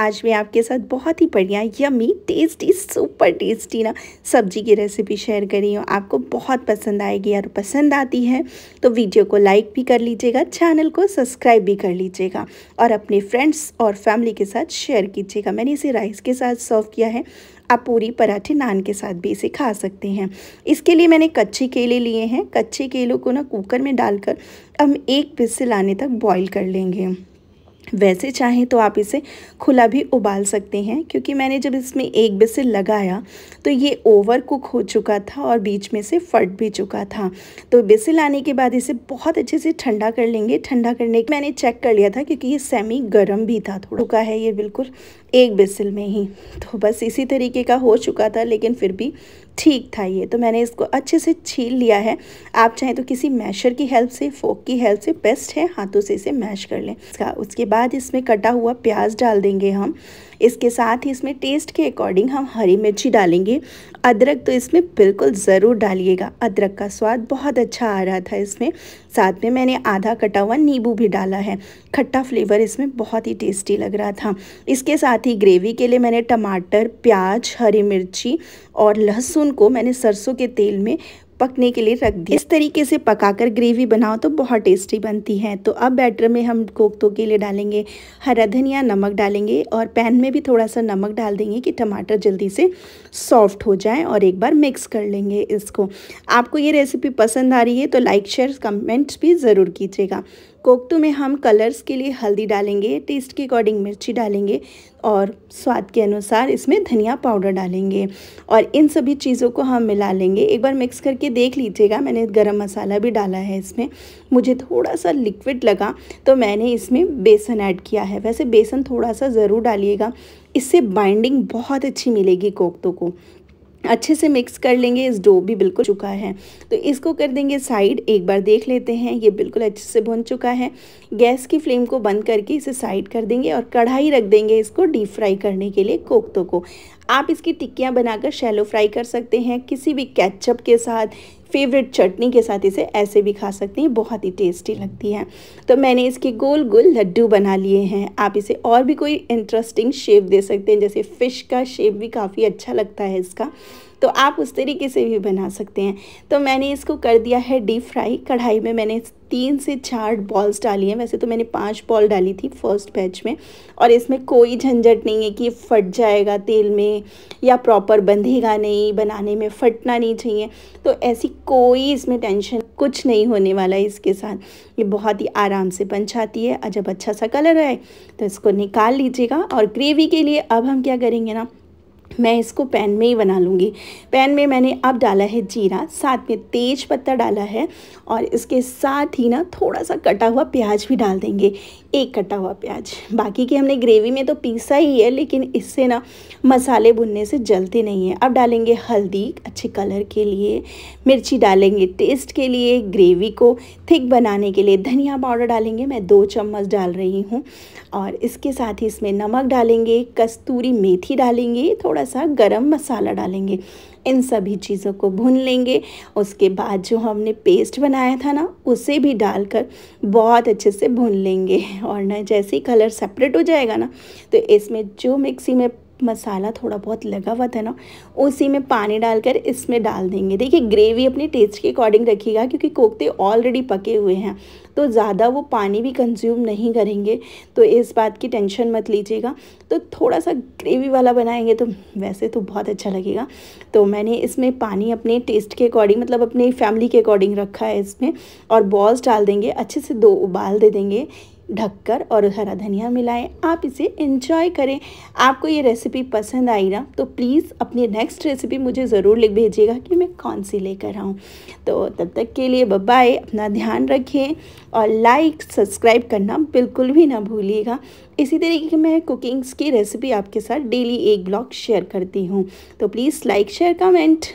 आज मैं आपके साथ बहुत ही बढ़िया यमी टेस्टी सुपर टेस्टी ना सब्जी की रेसिपी शेयर करी हूँ आपको बहुत पसंद आएगी और पसंद आती है तो वीडियो को लाइक भी कर लीजिएगा चैनल को सब्सक्राइब भी कर लीजिएगा और अपने फ्रेंड्स और फैमिली के साथ शेयर कीजिएगा मैंने इसे राइस के साथ सर्व किया है आप पूरी पराठे नान के साथ भी इसे खा सकते हैं इसके लिए मैंने कच्चे केले लिए हैं कच्चे केलों को ना कुकर में डालकर हम एक पिस्से लाने तक बॉईल कर लेंगे वैसे चाहें तो आप इसे खुला भी उबाल सकते हैं क्योंकि मैंने जब इसमें एक बिसिल लगाया तो ये ओवर कुक हो चुका था और बीच में से फट भी चुका था तो बिसिल आने के बाद इसे बहुत अच्छे से ठंडा कर लेंगे ठंडा करने मैंने चेक कर लिया था क्योंकि ये सेमी गर्म भी था थोड़ा का है ये बिल्कुल एक बिसिल में ही तो बस इसी तरीके का हो चुका था लेकिन फिर भी ठीक था ये तो मैंने इसको अच्छे से छील लिया है आप चाहें तो किसी मैशर की हेल्प से फोक की हेल्प से बेस्ट है हाथों से इसे मैश कर लें उसके बाद इसमें कटा हुआ प्याज डाल देंगे हम इसके साथ ही इसमें टेस्ट के अकॉर्डिंग हम हरी मिर्ची डालेंगे अदरक तो इसमें बिल्कुल ज़रूर डालिएगा अदरक का स्वाद बहुत अच्छा आ रहा था इसमें साथ में मैंने आधा कटा हुआ नींबू भी डाला है खट्टा फ्लेवर इसमें बहुत ही टेस्टी लग रहा था इसके साथ ही ग्रेवी के लिए मैंने टमाटर प्याज हरी मिर्ची और लहसुन को मैंने सरसों के तेल में पकने के लिए रख दिया इस तरीके से पकाकर ग्रेवी बनाओ तो बहुत टेस्टी बनती है तो अब बैटर में हम कोफ्तों के लिए डालेंगे हरा धनिया नमक डालेंगे और पैन में भी थोड़ा सा नमक डाल देंगे कि टमाटर जल्दी से सॉफ्ट हो जाए और एक बार मिक्स कर लेंगे इसको आपको ये रेसिपी पसंद आ रही है तो लाइक शेयर कमेंट्स भी ज़रूर कीजिएगा कोकतू में हम कलर्स के लिए हल्दी डालेंगे टेस्ट के अकॉर्डिंग मिर्ची डालेंगे और स्वाद के अनुसार इसमें धनिया पाउडर डालेंगे और इन सभी चीज़ों को हम मिला लेंगे एक बार मिक्स करके देख लीजिएगा मैंने गरम मसाला भी डाला है इसमें मुझे थोड़ा सा लिक्विड लगा तो मैंने इसमें बेसन ऐड किया है वैसे बेसन थोड़ा सा ज़रूर डालिएगा इससे बाइंडिंग बहुत अच्छी मिलेगी कोकतों को अच्छे से मिक्स कर लेंगे इस डो भी बिल्कुल चुका है तो इसको कर देंगे साइड एक बार देख लेते हैं ये बिल्कुल अच्छे से भुन चुका है गैस की फ्लेम को बंद करके इसे साइड कर देंगे और कढ़ाई रख देंगे इसको डीप फ्राई करने के लिए कोफ्तों को आप इसकी टिक्कियाँ बनाकर शैलो फ्राई कर सकते हैं किसी भी कैचअप के साथ फेवरेट चटनी के साथ इसे ऐसे भी खा सकते हैं बहुत ही टेस्टी लगती है तो मैंने इसके गोल गोल लड्डू बना लिए हैं आप इसे और भी कोई इंटरेस्टिंग शेप दे सकते हैं जैसे फ़िश का शेप भी काफ़ी अच्छा लगता है इसका तो आप उस तरीके से भी बना सकते हैं तो मैंने इसको कर दिया है डीप फ्राई कढ़ाई में मैंने तीन से चार बॉल्स डाली हैं वैसे तो मैंने पांच बॉल डाली थी फर्स्ट बैच में और इसमें कोई झंझट नहीं है कि फट जाएगा तेल में या प्रॉपर बंधेगा नहीं बनाने में फटना नहीं चाहिए तो ऐसी कोई इसमें टेंशन कुछ नहीं होने वाला है इसके साथ ये बहुत ही आराम से बन जाती है जब अच्छा सा कलर आए तो इसको निकाल लीजिएगा और ग्रेवी के लिए अब हम क्या करेंगे ना मैं इसको पैन में ही बना लूँगी पैन में मैंने अब डाला है जीरा साथ में तेज पत्ता डाला है और इसके साथ ही ना थोड़ा सा कटा हुआ प्याज भी डाल देंगे एक कटा हुआ प्याज बाकी के हमने ग्रेवी में तो पीसा ही है लेकिन इससे ना मसाले भुनने से जलते नहीं है अब डालेंगे हल्दी अच्छे कलर के लिए मिर्ची डालेंगे टेस्ट के लिए ग्रेवी को थिक बनाने के लिए धनिया पाउडर डालेंगे मैं दो चम्मच डाल रही हूँ और इसके साथ ही इसमें नमक डालेंगे कस्तूरी मेथी डालेंगे थोड़ा थोड़ा सा गरम मसाला डालेंगे इन सभी चीज़ों को भून लेंगे उसके बाद जो हमने पेस्ट बनाया था ना उसे भी डालकर बहुत अच्छे से भून लेंगे और ना जैसे ही कलर सेपरेट हो जाएगा ना तो इसमें जो मिक्सी में मसाला थोड़ा बहुत लगा हुआ था ना उसी में पानी डालकर इसमें डाल देंगे देखिए ग्रेवी अपने टेस्ट के अकॉर्डिंग रखिएगा क्योंकि कोफ्ते ऑलरेडी पके हुए हैं तो ज़्यादा वो पानी भी कंज्यूम नहीं करेंगे तो इस बात की टेंशन मत लीजिएगा तो थोड़ा सा ग्रेवी वाला बनाएंगे तो वैसे तो बहुत अच्छा लगेगा तो मैंने इसमें पानी अपने टेस्ट के अकॉर्डिंग मतलब अपने फैमिली के अकॉर्डिंग रखा है इसमें और बॉल्स डाल देंगे अच्छे से दो उबाल दे देंगे ढककर और हरा धनिया मिलाएं आप इसे इंजॉय करें आपको ये रेसिपी पसंद आई ना तो प्लीज़ अपनी नेक्स्ट रेसिपी मुझे ज़रूर लिख भेजिएगा कि मैं कौन सी लेकर आऊँ तो तब तक के लिए बब्बाए अपना ध्यान रखें और लाइक सब्सक्राइब करना बिल्कुल भी ना भूलिएगा इसी तरीके की मैं कुकिंग्स की रेसिपी आपके साथ डेली एक ब्लॉग शेयर करती हूँ तो प्लीज़ लाइक शेयर कमेंट